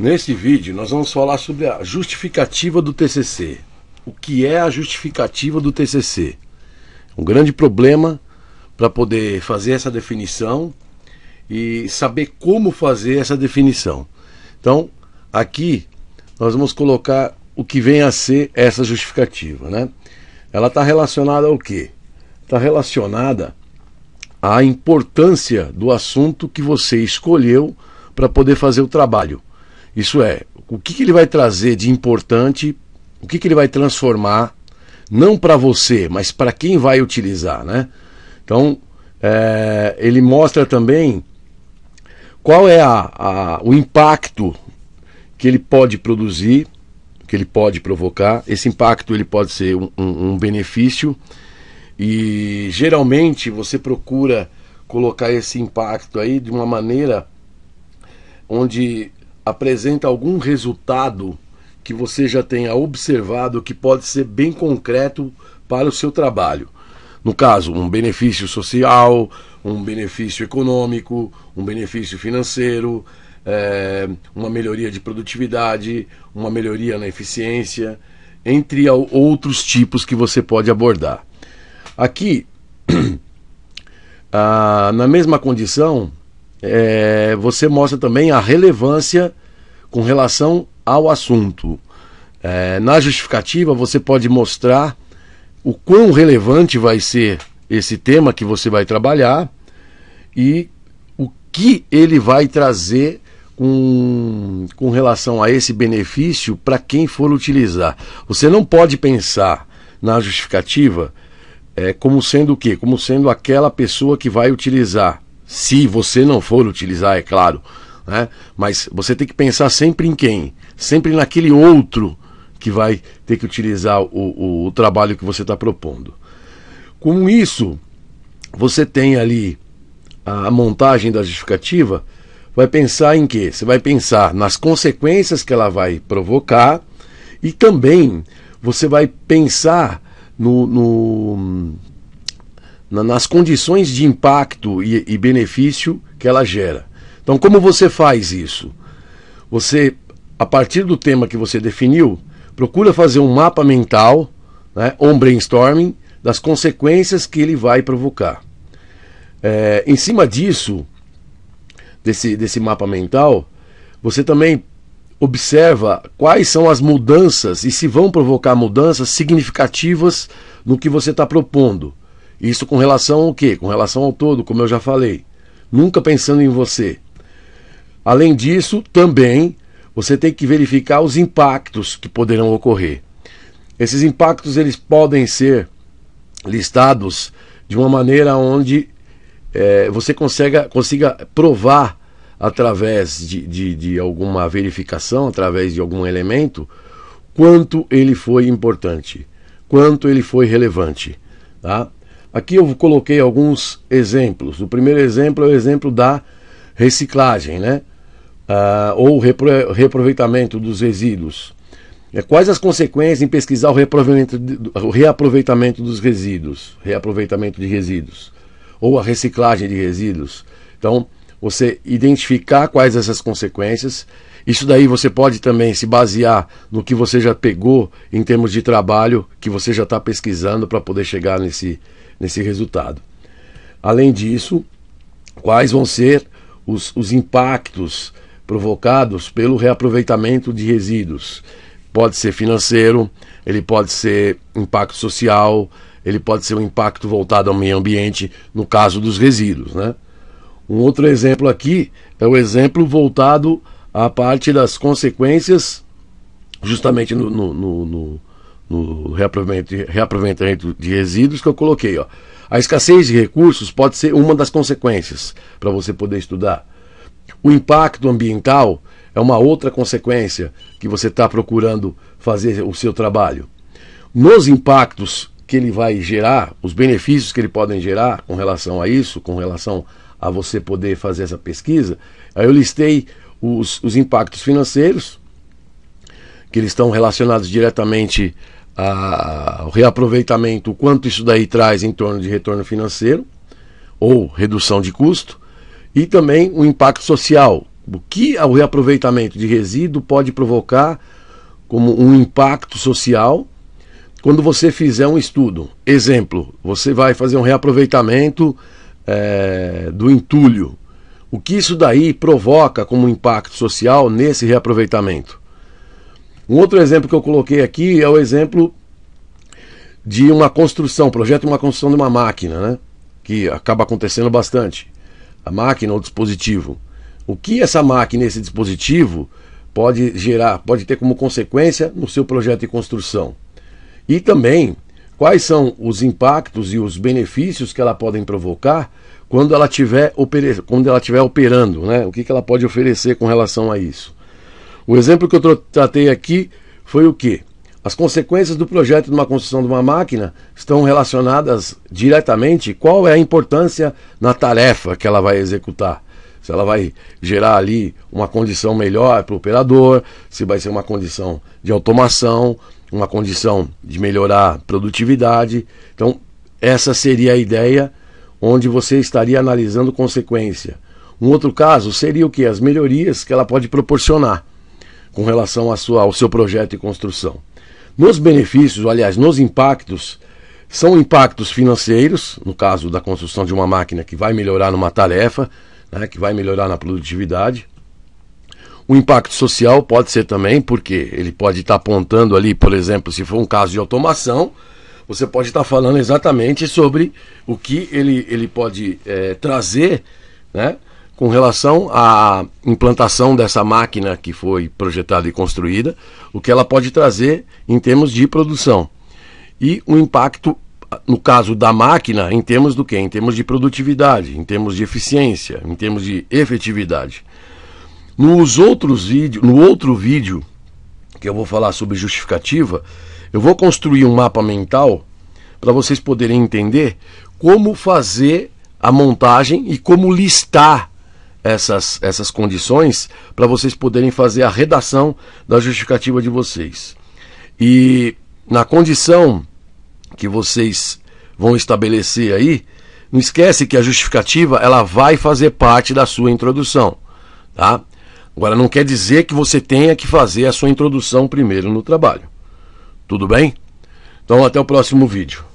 Nesse vídeo nós vamos falar sobre a justificativa do TCC. O que é a justificativa do TCC? Um grande problema para poder fazer essa definição e saber como fazer essa definição. Então, aqui nós vamos colocar o que vem a ser essa justificativa, né? Ela está relacionada ao quê? Está relacionada à importância do assunto que você escolheu para poder fazer o trabalho isso é, o que, que ele vai trazer de importante, o que, que ele vai transformar, não para você, mas para quem vai utilizar, né? Então, é, ele mostra também qual é a, a, o impacto que ele pode produzir, que ele pode provocar. Esse impacto ele pode ser um, um, um benefício e geralmente você procura colocar esse impacto aí de uma maneira onde apresenta algum resultado que você já tenha observado que pode ser bem concreto para o seu trabalho. No caso, um benefício social, um benefício econômico, um benefício financeiro, é, uma melhoria de produtividade, uma melhoria na eficiência, entre outros tipos que você pode abordar. Aqui, ah, na mesma condição, é, você mostra também a relevância com relação ao assunto. É, na justificativa, você pode mostrar o quão relevante vai ser esse tema que você vai trabalhar e o que ele vai trazer com, com relação a esse benefício para quem for utilizar. Você não pode pensar na justificativa é, como sendo o quê? Como sendo aquela pessoa que vai utilizar. Se você não for utilizar, é claro né? Mas você tem que pensar sempre em quem? Sempre naquele outro que vai ter que utilizar o, o, o trabalho que você está propondo. Com isso, você tem ali a montagem da justificativa, vai pensar em quê? Você vai pensar nas consequências que ela vai provocar e também você vai pensar no, no na, nas condições de impacto e, e benefício que ela gera. Então, como você faz isso? Você, a partir do tema que você definiu, procura fazer um mapa mental, né, um brainstorming, das consequências que ele vai provocar. É, em cima disso, desse, desse mapa mental, você também observa quais são as mudanças e se vão provocar mudanças significativas no que você está propondo. Isso com relação ao quê? Com relação ao todo, como eu já falei. Nunca pensando em você, Além disso, também você tem que verificar os impactos que poderão ocorrer. Esses impactos eles podem ser listados de uma maneira onde é, você consiga, consiga provar através de, de, de alguma verificação, através de algum elemento, quanto ele foi importante, quanto ele foi relevante. Tá? Aqui eu coloquei alguns exemplos. O primeiro exemplo é o exemplo da reciclagem, né? uh, ou repro reaproveitamento dos resíduos. É, quais as consequências em pesquisar o reaproveitamento, de, o reaproveitamento dos resíduos, reaproveitamento de resíduos, ou a reciclagem de resíduos? Então, você identificar quais essas consequências. Isso daí você pode também se basear no que você já pegou em termos de trabalho, que você já está pesquisando para poder chegar nesse, nesse resultado. Além disso, quais vão ser os, os impactos provocados pelo reaproveitamento de resíduos. Pode ser financeiro, ele pode ser impacto social, ele pode ser um impacto voltado ao meio ambiente, no caso dos resíduos. Né? Um outro exemplo aqui é o exemplo voltado à parte das consequências, justamente no, no, no, no no reaproveitamento, de resíduos que eu coloquei. Ó. A escassez de recursos pode ser uma das consequências para você poder estudar. O impacto ambiental é uma outra consequência que você está procurando fazer o seu trabalho. Nos impactos que ele vai gerar, os benefícios que ele podem gerar com relação a isso, com relação a você poder fazer essa pesquisa, aí eu listei os, os impactos financeiros, que eles estão relacionados diretamente ao reaproveitamento, o quanto isso daí traz em torno de retorno financeiro ou redução de custo. E também o impacto social. O que o reaproveitamento de resíduo pode provocar como um impacto social quando você fizer um estudo. Exemplo, você vai fazer um reaproveitamento é, do entulho. O que isso daí provoca como impacto social nesse reaproveitamento? Um outro exemplo que eu coloquei aqui é o exemplo de uma construção, projeto de uma construção de uma máquina, né? Que acaba acontecendo bastante a máquina ou dispositivo. O que essa máquina, esse dispositivo, pode gerar, pode ter como consequência no seu projeto de construção. E também quais são os impactos e os benefícios que ela podem provocar quando ela tiver, quando ela tiver operando, né? O que, que ela pode oferecer com relação a isso? O exemplo que eu tratei aqui foi o que? As consequências do projeto de uma construção de uma máquina estão relacionadas diretamente qual é a importância na tarefa que ela vai executar. Se ela vai gerar ali uma condição melhor para o operador, se vai ser uma condição de automação, uma condição de melhorar a produtividade. Então, essa seria a ideia onde você estaria analisando consequência. Um outro caso seria o que? As melhorias que ela pode proporcionar com relação sua, ao seu projeto e construção. Nos benefícios, aliás, nos impactos, são impactos financeiros, no caso da construção de uma máquina que vai melhorar numa tarefa, né, que vai melhorar na produtividade. O impacto social pode ser também, porque ele pode estar apontando ali, por exemplo, se for um caso de automação, você pode estar falando exatamente sobre o que ele, ele pode é, trazer né, com relação à implantação dessa máquina que foi projetada e construída, o que ela pode trazer em termos de produção. E o impacto, no caso da máquina, em termos do quê? Em termos de produtividade, em termos de eficiência, em termos de efetividade. Nos outros vídeos, no outro vídeo que eu vou falar sobre justificativa, eu vou construir um mapa mental para vocês poderem entender como fazer a montagem e como listar essas, essas condições para vocês poderem fazer a redação da justificativa de vocês. E na condição que vocês vão estabelecer aí, não esquece que a justificativa ela vai fazer parte da sua introdução, tá? Agora não quer dizer que você tenha que fazer a sua introdução primeiro no trabalho. Tudo bem? Então até o próximo vídeo.